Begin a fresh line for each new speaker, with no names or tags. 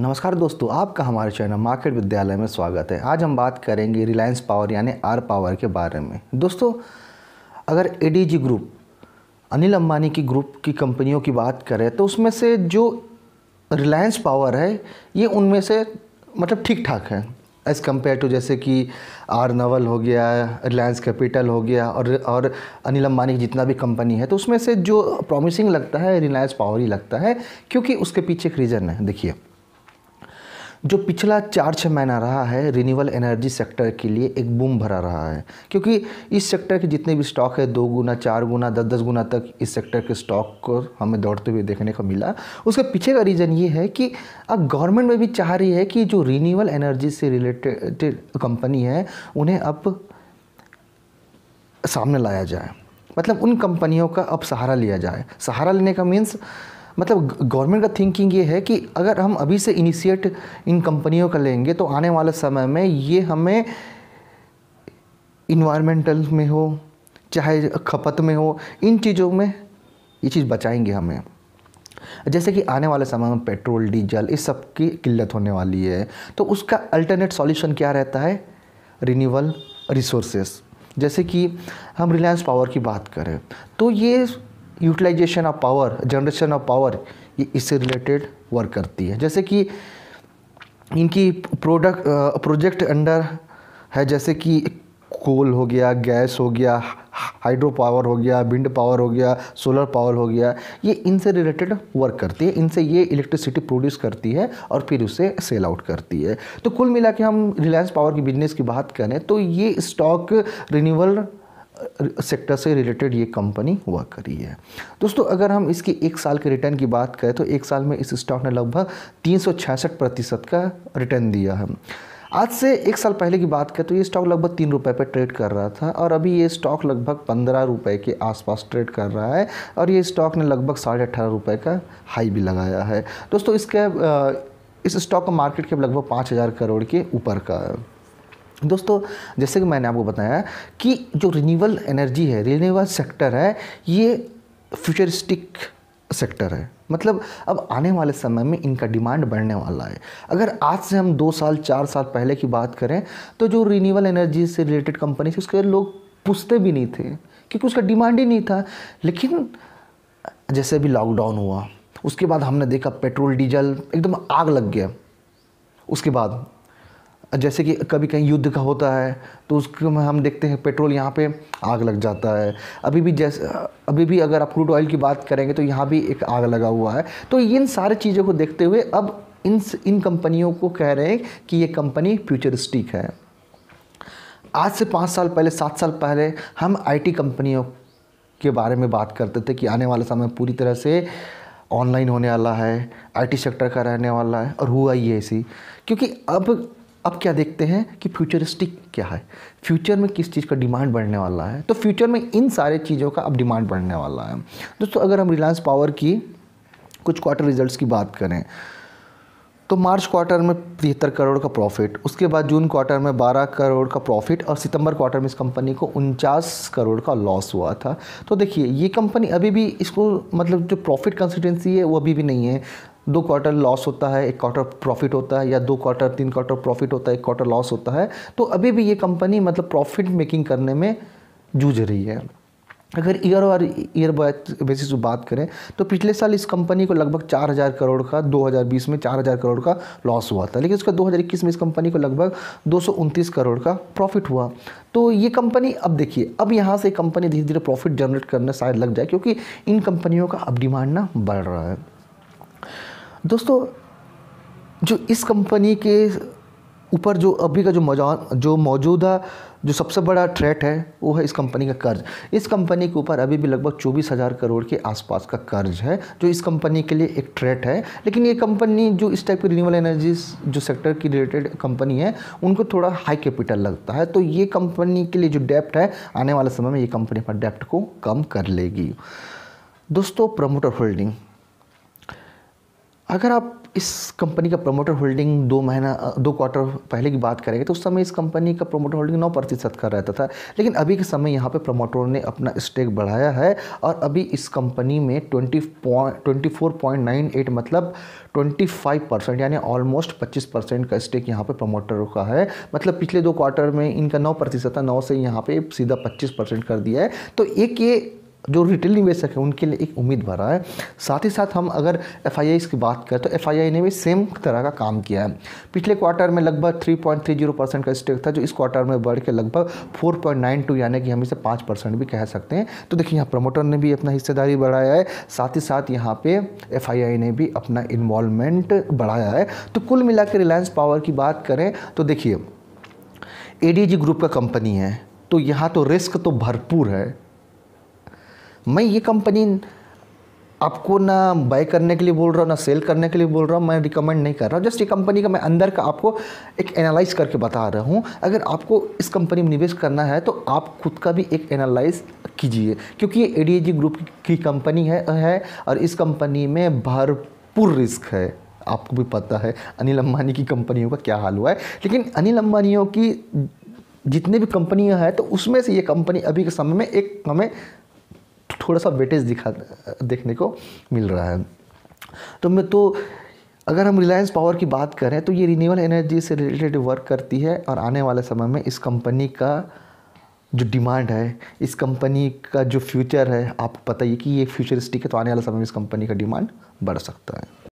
नमस्कार दोस्तों आपका हमारे चैनल मार्केट विद्यालय में स्वागत है आज हम बात करेंगे रिलायंस पावर यानी आर पावर के बारे में दोस्तों अगर ए ग्रुप अनिल अंबानी की ग्रुप की कंपनियों की बात करें तो उसमें से जो रिलायंस पावर है ये उनमें से मतलब ठीक ठाक है एज़ कम्पेयर टू जैसे कि आर नवल हो गया रिलायंस कैपिटल हो गया और और अनिल अंबानी की जितना भी कंपनी है तो उसमें से जो प्रॉमिसिंग लगता है रिलायंस पावर ही लगता है क्योंकि उसके पीछे एक रीज़न है देखिए जो पिछला चार छः महीना रहा है रिन्यूअल एनर्जी सेक्टर के लिए एक बूम भरा रहा है क्योंकि इस सेक्टर के जितने भी स्टॉक है दो गुना चार गुना दस दस गुना तक इस सेक्टर के स्टॉक को हमें दौड़ते हुए देखने को मिला उसके पीछे का रीज़न ये है कि अब गवर्नमेंट में भी चाह रही है कि जो रिन्यूअल एनर्जी से रिलेटेड कंपनी है उन्हें अब सामने लाया जाए मतलब उन कंपनियों का अब सहारा लिया जाए सहारा लेने का मीन्स मतलब गवर्नमेंट का थिंकिंग ये है कि अगर हम अभी से इनिशिएट इन कंपनियों का लेंगे तो आने वाले समय में ये हमें इन्वायरमेंटल में हो चाहे खपत में हो इन चीज़ों में ये चीज़ बचाएंगे हमें जैसे कि आने वाले समय में पेट्रोल डीजल इस सब की किल्लत होने वाली है तो उसका अल्टरनेट सॉल्यूशन क्या रहता है रिन्यूअल रिसोर्सेस जैसे कि हम रिलायंस पावर की बात करें तो ये utilization of power generation of power ये इससे रिलेटेड वर्क करती है जैसे कि इनकी प्रोडक्ट प्रोजेक्ट अंडर है जैसे कि कोल हो गया गैस हो गया हाइड्रो पावर हो गया विंड पावर हो गया सोलर पावर हो गया ये इनसे रिलेटेड वर्क करती है इनसे ये इलेक्ट्रिसिटी प्रोड्यूस करती है और फिर उसे सेल आउट करती है तो कुल मिला के हम रिलायंस पावर की बिजनेस की बात करें तो ये स्टॉक रिन्यूअल सेक्टर से रिलेटेड ये कंपनी हुआ करी है दोस्तों अगर हम इसकी एक साल के रिटर्न की बात करें तो एक साल में इस स्टॉक ने लगभग तीन प्रतिशत का रिटर्न दिया है आज से एक साल पहले की बात करें तो ये स्टॉक लगभग तीन रुपये पर ट्रेड कर रहा था और अभी ये स्टॉक लगभग पंद्रह रुपये के आसपास ट्रेड कर रहा है और ये स्टॉक ने लगभग साढ़े अठारह रुपये का हाई भी लगाया है दोस्तों इसके इस स्टॉक का मार्केट के लगभग पाँच हज़ार करोड़ के ऊपर का है दोस्तों जैसे कि मैंने आपको बताया कि जो रिन्यूएबल एनर्जी है रिन्यूएबल सेक्टर है ये फ्यूचरिस्टिक सेक्टर है मतलब अब आने वाले समय में इनका डिमांड बढ़ने वाला है अगर आज से हम दो साल चार साल पहले की बात करें तो जो रिन्यूएबल एनर्जी से रिलेटेड कंपनी थी उसके लोग पूछते भी नहीं थे क्योंकि उसका डिमांड ही नहीं था लेकिन जैसे भी लॉकडाउन हुआ उसके बाद हमने देखा पेट्रोल डीजल एकदम आग लग गया उसके बाद जैसे कि कभी कहीं युद्ध का होता है तो उसको में हम देखते हैं पेट्रोल यहाँ पे आग लग जाता है अभी भी जैसे अभी भी अगर आप क्रूड ऑयल की बात करेंगे तो यहाँ भी एक आग लगा हुआ है तो इन सारे चीज़ों को देखते हुए अब इन इन कंपनियों को कह रहे हैं कि ये कंपनी फ्यूचरिस्टिक है आज से पाँच साल पहले सात साल पहले हम आईटी कंपनियों के बारे में बात करते थे कि आने वाला समय पूरी तरह से ऑनलाइन होने वाला है आईटी सेक्टर का रहने वाला है और हुआ ही ऐसी क्योंकि अब अब क्या देखते हैं कि फ्यूचरिस्टिक क्या है फ्यूचर में किस चीज़ का डिमांड बढ़ने वाला है तो फ्यूचर में इन सारे चीज़ों का अब डिमांड बढ़ने वाला है दोस्तों अगर हम रिलायंस पावर की कुछ क्वार्टर रिजल्ट्स की बात करें तो मार्च क्वार्टर में तिहत्तर करोड़ का प्रॉफिट उसके बाद जून क्वार्टर में 12 करोड़ का प्रॉफिट और सितंबर क्वार्टर में इस कंपनी को उनचास करोड़ का लॉस हुआ था तो देखिए ये कंपनी अभी भी इसको मतलब जो प्रॉफिट कंसिस्टेंसी है वो अभी भी नहीं है दो क्वार्टर लॉस होता है एक क्वार्टर प्रॉफिट होता है या दो क्वार्टर तीन क्वार्टर प्रॉफिट होता है एक क्वार्टर लॉस होता है तो अभी भी ये कंपनी मतलब प्रॉफिट मेकिंग करने में जूझ रही है अगर ईयर और ईयर बेसिस पर बात करें तो पिछले साल इस कंपनी को लगभग 4000 करोड़ का 2020 में 4000 करोड़ का लॉस हुआ था लेकिन उसका 2021 में इस कंपनी को लगभग दो करोड़ का प्रॉफिट हुआ तो ये कंपनी अब देखिए अब यहाँ से कंपनी धीरे धीरे प्रॉफिट जनरेट करना शायद लग जाए क्योंकि इन कंपनियों का अब डिमांड ना बढ़ रहा है दोस्तों जो इस कंपनी के ऊपर जो अभी का जो मौजान जो मौजूदा जो सबसे बड़ा थ्रेट है वो है इस कंपनी का कर्ज इस कंपनी के ऊपर अभी भी लगभग चौबीस हज़ार करोड़ के आसपास का कर्ज है जो इस कंपनी के लिए एक थ्रेट है लेकिन ये कंपनी जो इस टाइप की रिन्यूबल एनर्जीज जो सेक्टर की रिलेटेड कंपनी है उनको थोड़ा हाई कैपिटल लगता है तो ये कंपनी के लिए जो डेप्ट है आने वाले समय में ये कंपनी अपना डेप्ट को कम कर लेगी दोस्तों प्रमोटर होल्डिंग अगर आप इस कंपनी का प्रमोटर होल्डिंग दो महीना दो क्वार्टर पहले की बात करेंगे तो उस समय इस कंपनी का प्रमोटर होल्डिंग नौ प्रतिशत का रहता था लेकिन अभी के समय यहाँ पे प्रमोटरों ने अपना स्टेक बढ़ाया है और अभी इस कंपनी में twenty point twenty four point nine eight मतलब ट्वेंटी फाइव परसेंट यानी ऑलमोस्ट पच्चीस परसेंट का स्टेक यहाँ पर प्रमोटरों का है मतलब पिछले दो क्वार्टर में इनका नौ प्रतिशत था नौ से यहाँ पर सीधा पच्चीस परसेंट कर दिया है तो एक ये जो रिटेल निवेशक है उनके लिए एक उम्मीद भरा है साथ ही साथ हम अगर एफ की बात करें तो एफ ने भी सेम तरह का काम किया है पिछले क्वार्टर में लगभग 3.30 परसेंट का स्टेक था जो इस क्वार्टर में बढ़ के लगभग 4.92 यानी कि हम इसे 5 परसेंट भी कह सकते हैं तो देखिए यहाँ प्रमोटर ने भी अपना हिस्सेदारी बढ़ाया है साथ ही साथ यहाँ पर एफ ने भी अपना इन्वॉलमेंट बढ़ाया है तो कुल मिला रिलायंस पावर की बात करें तो देखिए ए ग्रुप का कंपनी है तो यहाँ तो रिस्क तो भरपूर है मैं ये कंपनी आपको ना बाय करने के लिए बोल रहा हूँ ना सेल करने के लिए बोल रहा हूँ मैं रिकमेंड नहीं कर रहा हूँ जस्ट ये कंपनी का मैं अंदर का आपको एक एनालाइज करके बता रहा हूँ अगर आपको इस कंपनी में निवेश करना है तो आप खुद का भी एक एनालाइज कीजिए क्योंकि ये ए ग्रुप की कंपनी है, है और इस कंपनी में भरपूर रिस्क है आपको भी पता है अनिल अंबानी की कंपनियों का क्या हाल हुआ है लेकिन अनिल अंबानियों की जितने भी कंपनियां हैं तो उसमें से ये कंपनी अभी के समय में एक हमें थोड़ा सा वेटेज दिखा देखने को मिल रहा है तो मैं तो अगर हम रिलायंस पावर की बात करें तो ये रिन्यूएबल एनर्जी से रिलेटेड वर्क करती है और आने वाले समय में इस कंपनी का जो डिमांड है इस कंपनी का जो फ्यूचर है आपको पता ही कि ये फ्यूचरिस्टिक है तो आने वाले समय में इस कंपनी का डिमांड बढ़ सकता है